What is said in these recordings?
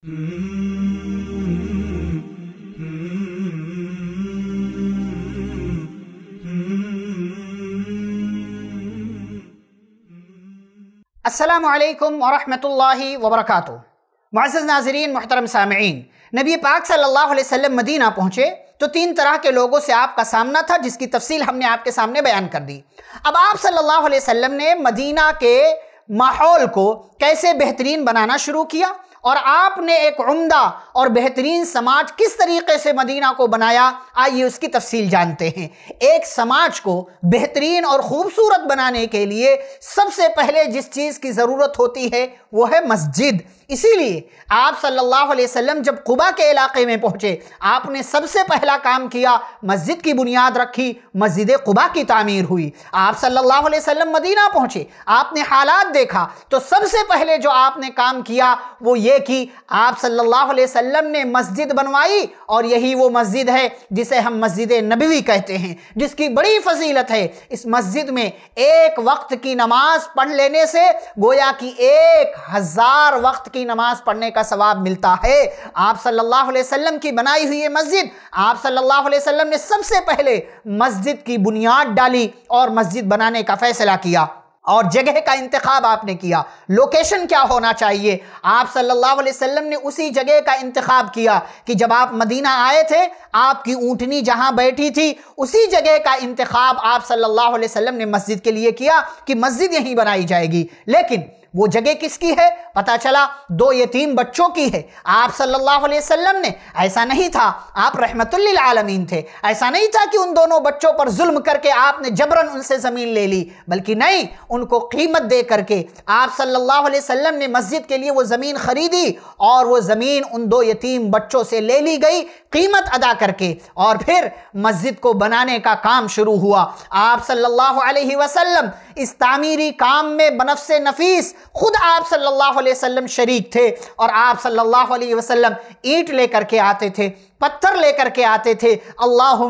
असलम वरहि वबरक मज़ नाजरीन मोहतरम सामीन नबी पाक सल्लल्लाहु अलैहि वसल्लम मदीना पहुँचे तो तीन तरह के लोगों से आपका सामना था जिसकी तफसील हमने आपके सामने बयान कर दी अब आप सल्लल्लाहु अलैहि वसल्लम ने मदीना के माहौल को कैसे बेहतरीन बनाना शुरू किया और आपने एक उम्दा और बेहतरीन समाज किस तरीके से मदीना को बनाया आइए उसकी तफसील जानते हैं एक समाज को बेहतरीन और खूबसूरत बनाने के लिए सबसे पहले जिस चीज़ की ज़रूरत होती है वो है मस्जिद इसीलिए आप सल्लल्लाहु अलैहि वसल्लम जब कुबा के इलाके में पहुंचे आपने सबसे पहला काम किया मस्जिद की बुनियाद रखी मस्जिद कुबा की तामीर हुई आप सल्लल्लाहु अलैहि वसल्लम मदीना पहुंचे आपने हालात देखा तो सबसे पहले जो आपने काम किया वो ये कि आप सल्लल्लाहु अलैहि वसल्लम ने मस्जिद बनवाई और यही वो मस्जिद है जिसे हम मस्जिद नबवी कहते हैं जिसकी बड़ी फजीलत है इस मस्जिद में एक वक्त की नमाज पढ़ लेने से गोया की एक हज़ार वक्त की की नमाज पढ़ने का सवाब मिलता है आप सल्लल्लाहु अलैहि वसल्लम की बनाई हुई है मस्जिद आप सल्लल्लाहु अलैहि वसल्लम ने सबसे पहले मस्जिद की बुनियाद डाली और मस्जिद बनाने का फैसला किया और जगह का इंतखब आपने किया लोकेशन क्या होना चाहिए आप सल्लल्लाहु अलैहि वसल्लम ने उसी जगह का इंतखब किया कि जब आप मदीना आए थे आपकी ऊँटनी जहाँ बैठी थी उसी जगह का इंतखब आप सल्लल्लाहु अलैहि वसल्लम ने मस्जिद के लिए किया कि मस्जिद यहीं बनाई जाएगी लेकिन वो जगह किसकी है पता चला दो यतीम बच्चों की है आप सल्लल्लाहु अलैहि वसल्लम ने ऐसा नहीं था आप रहमतुल्लिल आलमीन थे ऐसा नहीं था कि उन दोनों बच्चों पर जुल्म करके आपने जबरन उनसे ज़मीन ले ली बल्कि नहीं उनको कीमत दे करके आप सल्लल्लाहु अलैहि वसल्लम ने मस्जिद के लिए वो ज़मीन ख़रीदी और वो ज़मीन उन दो यतीम बच्चों से ले ली गई कीमत अदा करके और फिर मस्जिद को बनाने का काम शुरू हुआ आप सल्लल्लाहु अलैहि वसल्लम इस तामीरी काम में बनफ नफीस खुद आप सल्लल्लाहु अलैहि वसल्लम शरीक थे और आप सल्लल्लाहु अलैहि वसल्लम ईंट लेकर के आते थे पत्थर लेकर के आते थे अल्लाह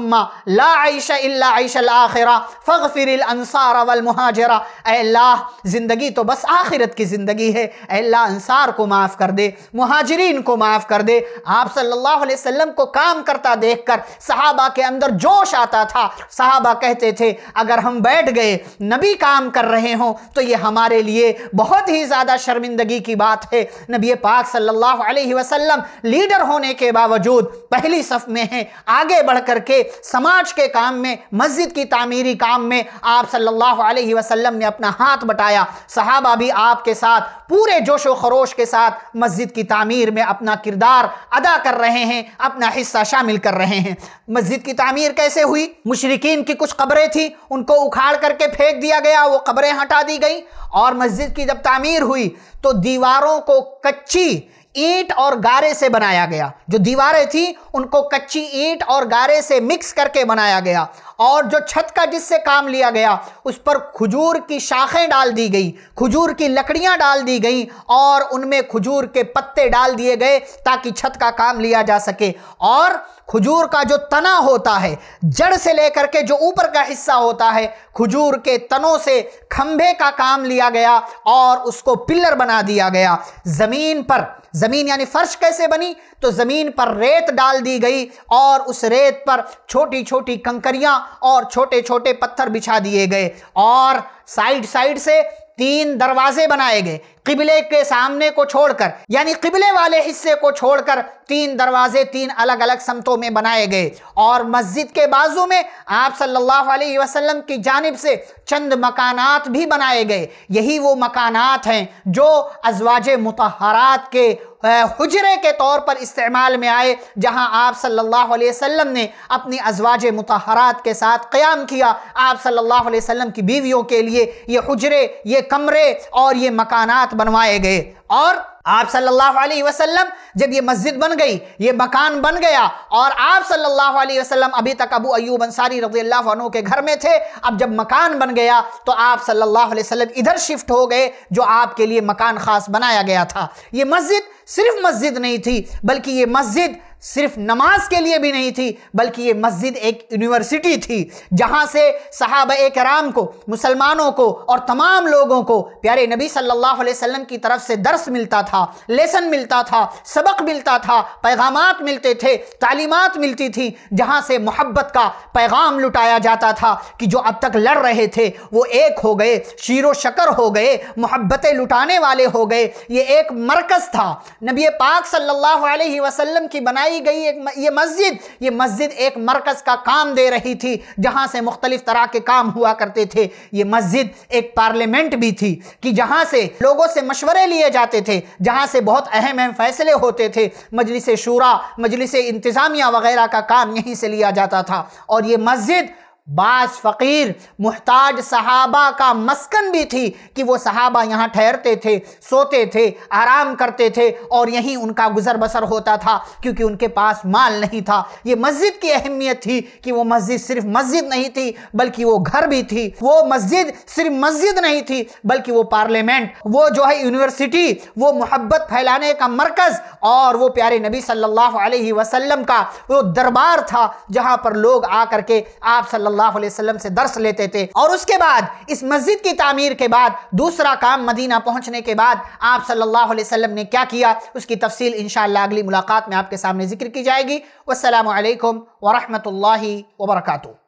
ला आयशा इल्ला आयशल आखिरा फ़िर अनसार वल महाजरा अल्लाह ज़िंदगी तो बस आखिरत की ज़िंदगी है अल्लाह अनसार को माफ़ कर दे महाजरीन को माफ़ कर दे आप सल्लल्लाहु अलैहि वसल्लम को काम करता देखकर सहाबा के अंदर जोश आता था सहाबा कहते थे अगर हम बैठ गए नबी काम कर रहे हों तो ये हमारे लिए बहुत ही ज़्यादा शर्मिंदगी की बात है नबी पाक सल्लल्लाहु अलैहि वसल्लम लीडर होने के बावजूद पहली सफ में हैं आगे बढ़ करके समाज के काम में मस्जिद की तामीरी काम में आप सल्लल्लाहु अलैहि वसल्लम ने अपना हाथ बटाया सहाबा भी आपके साथ पूरे जोश व खरोश के साथ मस्जिद की तामीर में अपना किरदार अदा कर रहे हैं अपना हिस्सा शामिल कर रहे हैं मस्जिद की तामीर कैसे हुई मुशरकिन की कुछ कब्रें थी उनको उखाड़ करके फेंक दिया गया वो कब्रें हटा दी गई और मस्जिद की जब तामीर हुई तो दीवारों को कच्ची ईंट और गारे से बनाया गया जो दीवारें थी उनको कच्ची ईंट और गारे से मिक्स करके बनाया गया और जो छत का जिससे काम लिया गया उस पर खजूर की शाखें डाल दी गई खजूर की लकड़ियां डाल दी गई और उनमें खजूर के पत्ते डाल दिए गए ताकि छत का काम लिया जा सके और खजूर का जो तना होता है जड़ से लेकर के जो ऊपर का हिस्सा होता है खजूर के तनों से खंभे का काम लिया गया और उसको पिलर बना दिया गया ज़मीन पर ज़मीन यानी फर्श कैसे बनी तो ज़मीन पर रेत डाल दी गई और उस रेत पर छोटी छोटी कंकरियां और छोटे छोटे पत्थर बिछा दिए गए और साइड साइड से तीन दरवाजे बनाए गए किबले के सामने को छोड़कर यानी किबले वाले हिस्से को छोड़कर तीन दरवाजे तीन अलग अलग समतों में बनाए गए और मस्जिद के बाजू में आप सल्लल्लाहु अलैहि वसल्लम की जानब से चंद मकानात भी बनाए गए यही वो मकानात हैं जो अजवाज मतहरात के हजरे के तौर पर इस्तेमाल में आए जहां आप सल्लल्लाहु अलैहि वसल्लम ने अपनी अजवाज मतहरात के साथ क़याम किया आप सल्लल्लाहु अलैहि वसल्लम की बीवियों के लिए ये हजरे ये कमरे और ये मकानात बनवाए गए और आप सल्लल्लाहु अलैहि वसल्लम जब ये मस्जिद बन गई ये मकान बन गया और आप सल्लल्लाहु अलैहि वसल्लम अभी तक अबू अयूब अंसारी रजी अल्लाह के घर में थे अब जब मकान बन गया तो आप सल्लल्लाहु अलैहि वसल्लम इधर शिफ्ट हो गए जो आपके लिए मकान ख़ास बनाया गया था ये मस्जिद सिर्फ मस्जिद नहीं थी बल्कि ये मस्जिद सिर्फ नमाज के लिए भी नहीं थी बल्कि ये मस्जिद एक यूनिवर्सिटी थी जहाँ से सहाब कराम को मुसलमानों को और तमाम लोगों को प्यारे नबी सल्लल्लाहु अलैहि वसल्लम की तरफ से दर्स मिलता था लेसन मिलता था सबक मिलता था पैगाम मिलते थे तालीमत मिलती थी जहाँ से मोहब्बत का पैगाम लुटाया जाता था कि जो अब तक लड़ रहे थे वो एक हो गए शीर शकर हो गए मोहब्बतें लुटाने वाले हो गए ये एक मरकज़ था नबी पाक सल्ला वसलम की बनाई बनाई गई एक ये मस्जिद ये मस्जिद एक मरकज़ का काम दे रही थी जहाँ से मुख्तलिफ तरह के काम हुआ करते थे ये मस्जिद एक पार्लियामेंट भी थी कि जहाँ से लोगों से मशवरे लिए जाते थे जहाँ से बहुत अहम अहम फैसले होते थे मजलिस शूरा मजलिस इंतज़ामिया वगैरह का काम यहीं से लिया जाता था और ये मस्जिद बास फ़कीर मुहताज सहाबा का मस्कन भी थी कि वो सहाबा यहाँ ठहरते थे सोते थे आराम करते थे और यहीं उनका गुज़र बसर होता था क्योंकि उनके पास माल नहीं था ये मस्जिद की अहमियत थी कि वो मस्जिद सिर्फ मस्जिद नहीं थी बल्कि वो घर भी थी वो मस्जिद सिर्फ मस्जिद नहीं थी बल्कि वो पार्लियामेंट वो जो है यूनिवर्सिटी वो मोहब्बत फैलाने का मरकज़ और वो प्यारे नबी सल्लल्लाहु अलैहि वसल्लम का वो दरबार था जहाँ पर लोग आ करके आप सल्ला सल्लाम से दर्श लेते थे और उसके बाद इस मस्जिद की तमीर के बाद दूसरा काम मदीना पहुंचने के बाद आप सल्लल्लाहु ने क्या किया उसकी तफसील इंशाल्लाह अगली मुलाकात में आपके सामने जिक्र की जाएगी वालेकुम वरहमतुल्लाहि वर्का